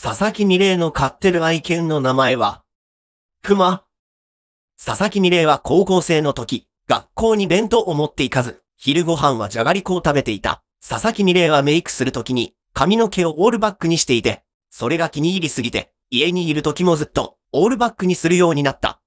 佐々木美玲の飼ってる愛犬の名前は、熊。佐々木美玲は高校生の時、学校に弁当を持っていかず、昼ご飯はじゃがりこを食べていた。佐々木美玲はメイクするときに、髪の毛をオールバックにしていて、それが気に入りすぎて、家にいる時もずっと、オールバックにするようになった。